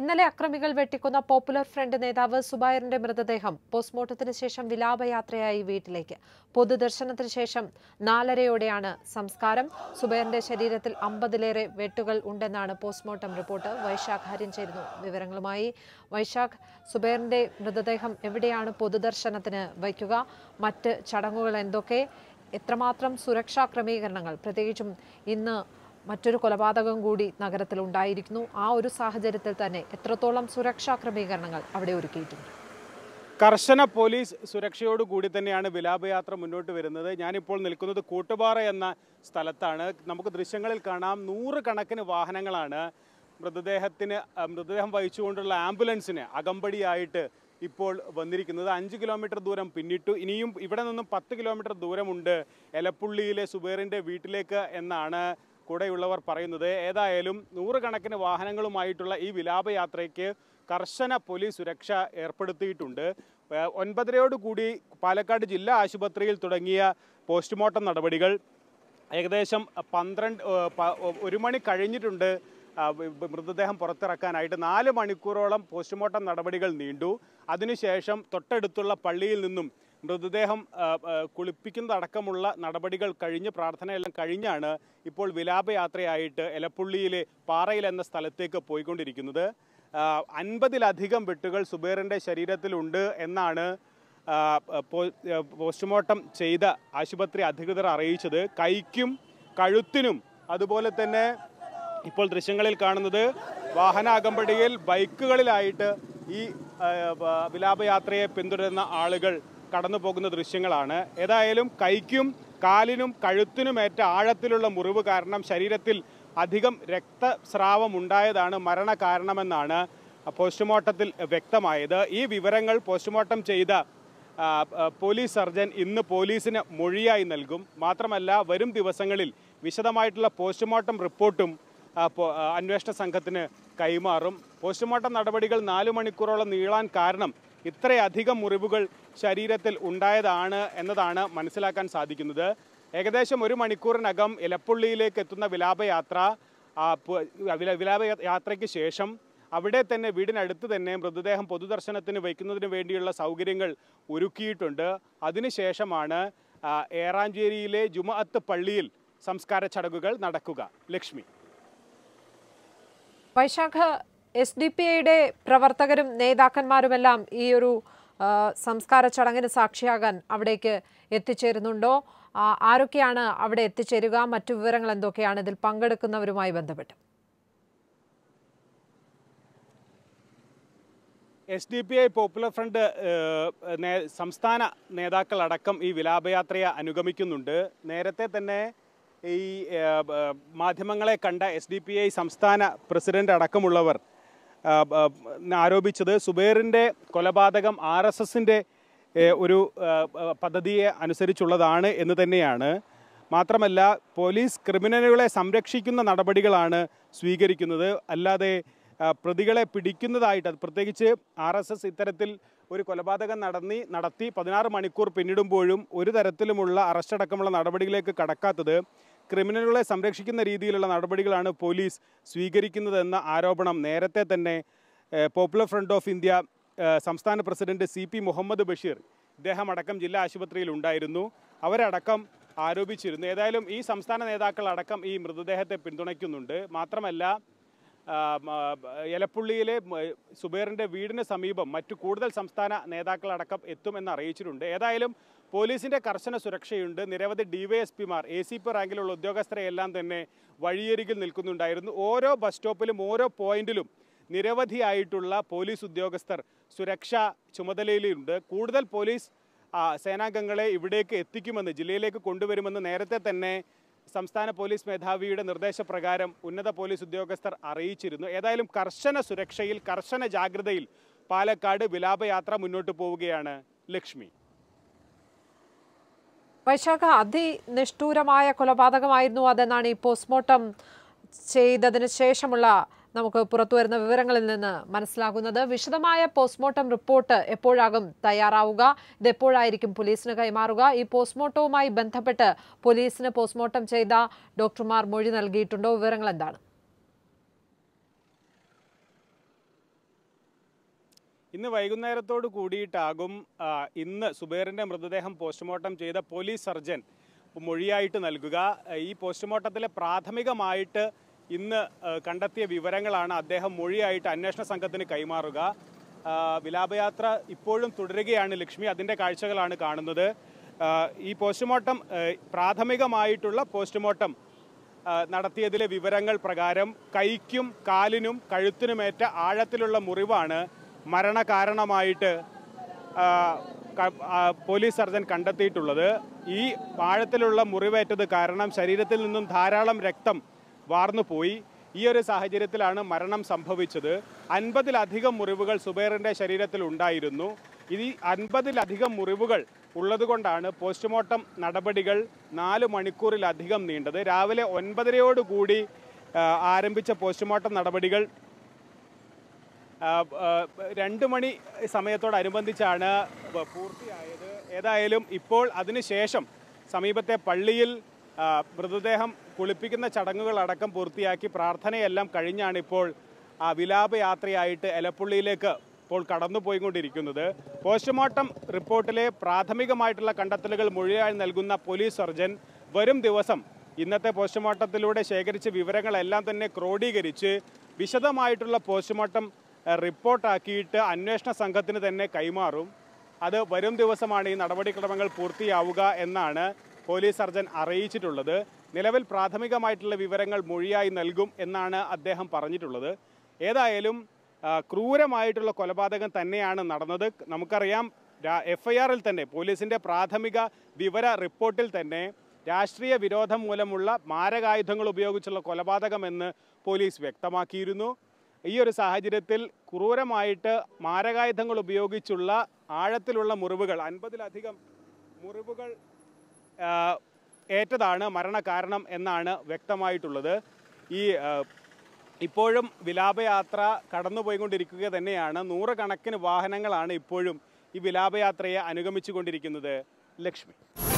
ഇന്നലെ അക്രമികൾ വെട്ടിക്കുന്ന popular front നേതാവ് സുബൈറിന്റെ മൃതദേഹം പോസ്റ്റ്മോർട്ടത്തിന് ശേഷം വിലാപയാത്രയായി വീട്ടിലേക്ക് പൊതുദർശനത്തിന് ശേഷം നാലരയോടെയാണ് സംസ്കാരം സുബൈറിന്റെ ശരീരത്തിൽ അമ്പതിലേറെ വെട്ടുകൾ ഉണ്ടെന്നാണ് പോസ്റ്റ്മോർട്ടം റിപ്പോർട്ട് വൈശാഖ് ഹരിൻ ചേരുന്നു വിവരങ്ങളുമായി വൈശാഖ് സുബൈറിന്റെ മൃതദേഹം എവിടെയാണ് പൊതുദർശനത്തിന് വയ്ക്കുക മറ്റ് ചടങ്ങുകൾ എന്തൊക്കെ എത്രമാത്രം സുരക്ഷാ ക്രമീകരണങ്ങൾ പ്രത്യേകിച്ചും ഇന്ന് മറ്റൊരു കൊലപാതകം കൂടി നഗരത്തിൽ ഉണ്ടായിരിക്കുന്നു ആ ഒരു സാഹചര്യത്തിൽ തന്നെ എത്രത്തോളം സുരക്ഷാ ക്രമീകരണങ്ങൾ അവിടെ ഒരുക്കിയിട്ടുണ്ട് കർശന പോലീസ് സുരക്ഷയോട് കൂടി തന്നെയാണ് വിലാപയാത്ര മുന്നോട്ട് വരുന്നത് ഞാനിപ്പോൾ നിൽക്കുന്നത് കൂട്ടുപാറ എന്ന സ്ഥലത്താണ് നമുക്ക് ദൃശ്യങ്ങളിൽ കാണാം നൂറുകണക്കിന് വാഹനങ്ങളാണ് മൃതദേഹത്തിന് മൃതദേഹം വഹിച്ചുകൊണ്ടുള്ള ആംബുലൻസിന് അകമ്പടിയായിട്ട് ഇപ്പോൾ വന്നിരിക്കുന്നത് അഞ്ച് കിലോമീറ്റർ ദൂരം പിന്നിട്ടു ഇനിയും ഇവിടെ നിന്നും പത്ത് കിലോമീറ്റർ ദൂരമുണ്ട് എലപ്പുള്ളിയിലെ സുബേറിൻ്റെ വീട്ടിലേക്ക് എന്നാണ് കൂടെയുള്ളവർ പറയുന്നത് ഏതായാലും നൂറുകണക്കിന് വാഹനങ്ങളുമായിട്ടുള്ള ഈ വിലാപയാത്രയ്ക്ക് കർശന പോലീസ് സുരക്ഷ ഏർപ്പെടുത്തിയിട്ടുണ്ട് ഒൻപതരയോടുകൂടി പാലക്കാട് ജില്ലാ ആശുപത്രിയിൽ തുടങ്ങിയ പോസ്റ്റ്മോർട്ടം നടപടികൾ ഏകദേശം പന്ത്രണ്ട് ഒരു മണി കഴിഞ്ഞിട്ടുണ്ട് മൃതദേഹം പുറത്തിറക്കാനായിട്ട് നാല് മണിക്കൂറോളം പോസ്റ്റ്മോർട്ടം നടപടികൾ നീണ്ടു അതിനുശേഷം തൊട്ടടുത്തുള്ള പള്ളിയിൽ നിന്നും മൃതദേഹം കുളിപ്പിക്കുന്നതടക്കമുള്ള നടപടികൾ കഴിഞ്ഞ് പ്രാർത്ഥനയെല്ലാം കഴിഞ്ഞാണ് ഇപ്പോൾ വിലാപയാത്രയായിട്ട് എലപ്പുള്ളിയിലെ പാറയിൽ എന്ന സ്ഥലത്തേക്ക് പോയിക്കൊണ്ടിരിക്കുന്നത് അൻപതിലധികം വെട്ടുകൾ സുബേറിൻ്റെ ശരീരത്തിലുണ്ട് എന്നാണ് പോസ്റ്റ്മോർട്ടം ചെയ്ത ആശുപത്രി അധികൃതർ അറിയിച്ചത് കൈക്കും കഴുത്തിനും അതുപോലെ തന്നെ ഇപ്പോൾ ദൃശ്യങ്ങളിൽ കാണുന്നത് അകമ്പടിയിൽ ബൈക്കുകളിലായിട്ട് ഈ വിലാപയാത്രയെ പിന്തുടരുന്ന ആളുകൾ കടന്നു പോകുന്ന ദൃശ്യങ്ങളാണ് ഏതായാലും കൈക്കും കാലിനും കഴുത്തിനും ഏറ്റ ആഴത്തിലുള്ള മുറിവ് കാരണം ശരീരത്തിൽ അധികം രക്തസ്രാവം ഉണ്ടായതാണ് കാരണമെന്നാണ് പോസ്റ്റ്മോർട്ടത്തിൽ വ്യക്തമായത് ഈ വിവരങ്ങൾ പോസ്റ്റ്മോർട്ടം ചെയ്ത പോലീസ് സർജൻ ഇന്ന് പോലീസിന് മൊഴിയായി നൽകും മാത്രമല്ല വരും ദിവസങ്ങളിൽ വിശദമായിട്ടുള്ള പോസ്റ്റ്മോർട്ടം റിപ്പോർട്ടും അന്വേഷണ സംഘത്തിന് കൈമാറും പോസ്റ്റ്മോർട്ടം നടപടികൾ നാലു മണിക്കൂറോളം നീളാൻ കാരണം ഇത്രയധികം മുറിവുകൾ ശരീരത്തിൽ ഉണ്ടായതാണ് എന്നതാണ് മനസ്സിലാക്കാൻ സാധിക്കുന്നത് ഏകദേശം ഒരു മണിക്കൂറിനകം ഇലപ്പുള്ളിയിലേക്ക് എത്തുന്ന വിലാപയാത്ര വിലാപയാത്രയ്ക്ക് ശേഷം അവിടെ തന്നെ വീടിനടുത്ത് തന്നെ മൃതദേഹം പൊതുദർശനത്തിന് വയ്ക്കുന്നതിന് വേണ്ടിയുള്ള സൗകര്യങ്ങൾ ഒരുക്കിയിട്ടുണ്ട് അതിനുശേഷമാണ് ഏറാഞ്ചേരിയിലെ ജുമഅത്ത് പള്ളിയിൽ സംസ്കാര ചടങ്ങുകൾ നടക്കുക Lakshmi Vaishakha S D P ഐയുടെ പ്രവർത്തകരും നേതാക്കന്മാരുമെല്ലാം ഈ ഒരു സംസ്കാര ചടങ്ങിന് സാക്ഷിയാകാൻ അവിടേക്ക് എത്തിച്ചേരുന്നുണ്ടോ ആരൊക്കെയാണ് അവിടെ എത്തിച്ചേരുക മറ്റു വിവരങ്ങൾ എന്തൊക്കെയാണ് ഇതിൽ പങ്കെടുക്കുന്നവരുമായി ബന്ധപ്പെട്ട് S D P I popular front സംസ്ഥാന നേതാക്കളടക്കം ഈ വിലാപയാത്രയെ അനുഗമിക്കുന്നുണ്ട് നേരത്തെ തന്നെ ഈ മാധ്യമങ്ങളെ കണ്ട എസ് ഡി പി ഐ സംസ്ഥാന പ്രസിഡന്റ് അടക്കമുള്ളവർ ആരോപിച്ചത് സുബേറിൻ്റെ കൊലപാതകം ആർ എസ് എസിൻ്റെ ഒരു പദ്ധതിയെ അനുസരിച്ചുള്ളതാണ് എന്ന് തന്നെയാണ് മാത്രമല്ല പോലീസ് ക്രിമിനലുകളെ സംരക്ഷിക്കുന്ന നടപടികളാണ് സ്വീകരിക്കുന്നത് അല്ലാതെ പ്രതികളെ പിടിക്കുന്നതായിട്ട് പ്രത്യേകിച്ച് ആർ എസ് എസ് ഇത്തരത്തിൽ ഒരു കൊലപാതകം നടന്നി നടത്തി പതിനാറ് മണിക്കൂർ പിന്നിടുമ്പോഴും ഒരു തരത്തിലുമുള്ള അറസ്റ്റടക്കമുള്ള നടപടികളിലേക്ക് കടക്കാത്തത് ക്രിമിനലുകളെ സംരക്ഷിക്കുന്ന രീതിയിലുള്ള നടപടികളാണ് പോലീസ് സ്വീകരിക്കുന്നതെന്ന ആരോപണം നേരത്തെ തന്നെ പോപ്പുലർ ഫ്രണ്ട് ഓഫ് ഇന്ത്യ സംസ്ഥാന president C P Muhammad Basheer ഇദ്ദേഹം അടക്കം ജില്ലാ ആശുപത്രിയിൽ ഉണ്ടായിരുന്നു അവരടക്കം ആരോപിച്ചിരുന്നു ഏതായാലും ഈ സംസ്ഥാന നേതാക്കൾ അടക്കം ഈ മൃതദേഹത്തെ പിന്തുണയ്ക്കുന്നുണ്ട് മാത്രമല്ല എലപ്പുള്ളിയിലെ സുബേറിൻ്റെ വീടിന് സമീപം മറ്റു കൂടുതൽ സംസ്ഥാന നേതാക്കളടക്കം എത്തുമെന്ന് അറിയിച്ചിട്ടുണ്ട് ഏതായാലും പോലീസിൻ്റെ കർശന സുരക്ഷയുണ്ട് നിരവധി ഡിവൈഎസ്പിമാർ എ സി പി റാങ്കിലുള്ള ഉദ്യോഗസ്ഥരെ എല്ലാം തന്നെ വഴിയരികിൽ നിൽക്കുന്നുണ്ടായിരുന്നു ഓരോ ബസ് സ്റ്റോപ്പിലും ഓരോ പോയിന്റിലും നിരവധിയായിട്ടുള്ള പോലീസ് ഉദ്യോഗസ്ഥർ സുരക്ഷാ ചുമതലയിലുണ്ട് കൂടുതൽ പോലീസ് സേനാംഗങ്ങളെ ഇവിടേക്ക് എത്തിക്കുമെന്ന് ജില്ലയിലേക്ക് കൊണ്ടുവരുമെന്ന് നേരത്തെ തന്നെ സംസ്ഥാന പോലീസ് മേധാവിയുടെ നിർദ്ദേശപ്രകാരം ഉന്നത പോലീസ് ഉദ്യോഗസ്ഥർ അറിയിച്ചിരുന്നു ഏതായാലും കർശന സുരക്ഷയിൽ കർശന ജാഗ്രതയിൽ പാലക്കാട് വിലാപയാത്ര മുന്നോട്ട് പോവുകയാണ് ലക്ഷ്മി വൈശാഖ അതിനിഷ്ഠൂരമായ കൊലപാതകമായിരുന്നു അതെന്നാണ് ഈ പോസ്റ്റ്മോർട്ടം ചെയ്തതിന് ശേഷമുള്ള നമുക്ക് പുറത്തുവരുന്ന വിവരങ്ങളിൽ നിന്ന് മനസ്സിലാകുന്നത് വിശദമായ പോസ്റ്റ്മോർട്ടം റിപ്പോർട്ട് എപ്പോഴാകും തയ്യാറാവുക ഇതെപ്പോഴായിരിക്കും എപ്പോഴായിരിക്കും പോലീസിന് കൈമാറുക ഈ പോസ്റ്റ്മോർട്ടവുമായി ബന്ധപ്പെട്ട് പോലീസിന് പോസ്റ്റ്മോർട്ടം ചെയ്ത ഡോക്ടർമാർ മൊഴി നൽകിയിട്ടുണ്ടോ വിവരങ്ങൾ എന്താണ് ഇന്ന് വൈകുന്നേരത്തോട് കൂടിയിട്ടാകും ഇന്ന് സുബേറിൻ്റെ മൃതദേഹം പോസ്റ്റ്മോർട്ടം ചെയ്ത പോലീസ് സർജൻ മൊഴിയായിട്ട് നൽകുക ഈ പോസ്റ്റ്മോർട്ടത്തിലെ പ്രാഥമികമായിട്ട് ഇന്ന് കണ്ടെത്തിയ വിവരങ്ങളാണ് അദ്ദേഹം മൊഴിയായിട്ട് അന്വേഷണ സംഘത്തിന് കൈമാറുക വിലാപയാത്ര ഇപ്പോഴും തുടരുകയാണ് ലക്ഷ്മി അതിൻ്റെ കാഴ്ചകളാണ് കാണുന്നത് ഈ പോസ്റ്റ്മോർട്ടം പ്രാഥമികമായിട്ടുള്ള പോസ്റ്റ്മോർട്ടം നടത്തിയതിലെ വിവരങ്ങൾ പ്രകാരം കൈക്കും കാലിനും കഴുത്തിനുമേറ്റ ആഴത്തിലുള്ള മുറിവാണ് മരണകാരണമായിട്ട് പോലീസ് സർജൻ കണ്ടെത്തിയിട്ടുള്ളത് ഈ ആഴത്തിലുള്ള മുറിവേറ്റത് കാരണം ശരീരത്തിൽ നിന്നും ധാരാളം രക്തം വാർന്നു പോയി ഈ ഒരു സാഹചര്യത്തിലാണ് മരണം സംഭവിച്ചത് അൻപതിലധികം മുറിവുകൾ സുബൈറിൻ്റെ ശരീരത്തിൽ ഉണ്ടായിരുന്നു ഇത് അൻപതിലധികം മുറിവുകൾ ഉള്ളതുകൊണ്ടാണ് പോസ്റ്റ്മോർട്ടം നടപടികൾ നാല് മണിക്കൂറിലധികം നീണ്ടത് രാവിലെ ഒൻപതരയോടുകൂടി ആരംഭിച്ച പോസ്റ്റ്മോർട്ടം നടപടികൾ രണ്ട് മണി സമയത്തോടനുബന്ധിച്ചാണ് പൂർത്തിയായത് ഏതായാലും ഇപ്പോൾ അതിനുശേഷം സമീപത്തെ പള്ളിയിൽ മൃതദേഹം കുളിപ്പിക്കുന്ന ചടങ്ങുകളടക്കം പൂർത്തിയാക്കി പ്രാർത്ഥനയെല്ലാം കഴിഞ്ഞാണ് ഇപ്പോൾ ആ വിലാപയാത്രയായിട്ട് എലപ്പുള്ളിയിലേക്ക് ഇപ്പോൾ കടന്നുപോയിക്കൊണ്ടിരിക്കുന്നത് പോസ്റ്റ്മോർട്ടം റിപ്പോർട്ടിലെ പ്രാഥമികമായിട്ടുള്ള കണ്ടെത്തലുകൾ മുഴുവൻ നൽകുന്ന പോലീസ് സർജൻ വരും ദിവസം ഇന്നത്തെ പോസ്റ്റ്മോർട്ടത്തിലൂടെ ശേഖരിച്ച വിവരങ്ങളെല്ലാം തന്നെ ക്രോഡീകരിച്ച് വിശദമായിട്ടുള്ള പോസ്റ്റ്മോർട്ടം റിപ്പോർട്ടാക്കിയിട്ട് അന്വേഷണ സംഘത്തിന് തന്നെ കൈമാറും അത് വരും ദിവസമാണ് ഈ നടപടിക്രമങ്ങൾ പൂർത്തിയാവുക എന്നാണ് പോലീസ് സർജൻ അറിയിച്ചിട്ടുള്ളത് നിലവിൽ പ്രാഥമികമായിട്ടുള്ള വിവരങ്ങൾ മൊഴിയായി നൽകും എന്നാണ് അദ്ദേഹം പറഞ്ഞിട്ടുള്ളത് ഏതായാലും ക്രൂരമായിട്ടുള്ള കൊലപാതകം തന്നെയാണ് നടന്നത് നമുക്കറിയാം എഫ് ഐ ആറിൽ തന്നെ പോലീസിൻ്റെ പ്രാഥമിക വിവര റിപ്പോർട്ടിൽ തന്നെ രാഷ്ട്രീയ വിരോധം മൂലമുള്ള മാരകായുധങ്ങൾ ഉപയോഗിച്ചുള്ള കൊലപാതകമെന്ന് പോലീസ് വ്യക്തമാക്കിയിരുന്നു ഈ ഒരു സാഹചര്യത്തിൽ ക്രൂരമായിട്ട് മാരകായുധങ്ങൾ ഉപയോഗിച്ചുള്ള ആഴത്തിലുള്ള മുറിവുകൾ അൻപതിലധികം മുറിവുകൾ ഏറ്റതാണ് മരണകാരണം എന്നാണ് വ്യക്തമായിട്ടുള്ളത് ഈ ഇപ്പോഴും വിലാപയാത്ര കടന്നുപോയിക്കൊണ്ടിരിക്കുക തന്നെയാണ് നൂറുകണക്കിന് വാഹനങ്ങളാണ് ഇപ്പോഴും ഈ വിലാപയാത്രയെ അനുഗമിച്ചുകൊണ്ടിരിക്കുന്നത് ലക്ഷ്മി